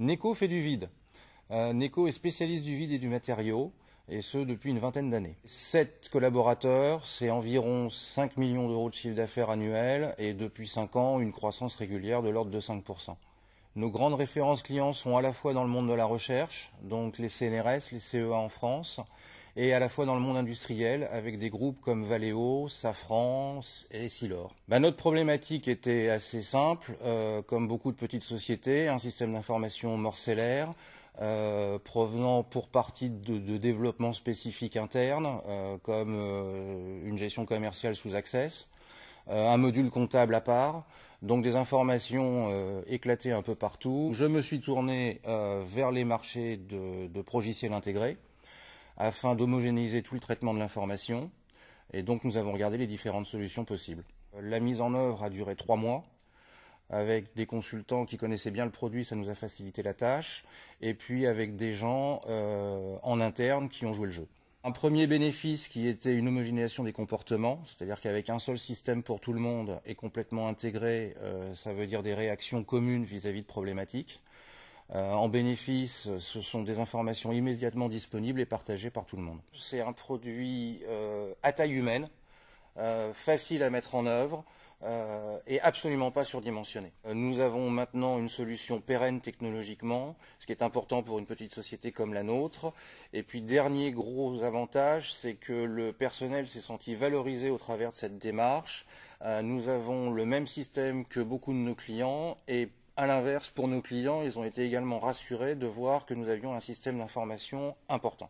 Neko fait du vide. Euh, Neko est spécialiste du vide et du matériau, et ce depuis une vingtaine d'années. Sept collaborateurs, c'est environ 5 millions d'euros de chiffre d'affaires annuel, et depuis 5 ans, une croissance régulière de l'ordre de 5%. Nos grandes références clients sont à la fois dans le monde de la recherche, donc les CNRS, les CEA en France, et à la fois dans le monde industriel avec des groupes comme Valeo, Safrance et Silor. Ben, notre problématique était assez simple, euh, comme beaucoup de petites sociétés, un système d'information morcellaire, euh, provenant pour partie de, développement développements spécifiques internes, euh, comme une gestion commerciale sous Access, un module comptable à part, donc des informations éclatées un peu partout. Je me suis tourné vers les marchés de, de progiciels intégrés, afin d'homogénéiser tout le traitement de l'information. Et donc nous avons regardé les différentes solutions possibles. La mise en œuvre a duré trois mois. Avec des consultants qui connaissaient bien le produit, ça nous a facilité la tâche. Et puis avec des gens euh, en interne qui ont joué le jeu. Un premier bénéfice qui était une homogénéisation des comportements, c'est-à-dire qu'avec un seul système pour tout le monde et complètement intégré, euh, ça veut dire des réactions communes vis à -vis de problématiques. Euh, en bénéfice, ce sont des informations immédiatement disponibles et partagées par tout le monde. C'est un produit euh, à taille humaine, euh, facile à mettre en œuvre et absolument pas surdimensionné. Nous avons maintenant une solution pérenne technologiquement, ce qui est important pour une petite société comme la nôtre. Et puis, dernier gros avantage, c'est que le personnel s'est senti valorisé au travers de cette démarche. nous avons le même système que beaucoup de nos clients et à l'inverse, pour nos clients, ils ont été également rassurés de voir que nous avions un système d'information important.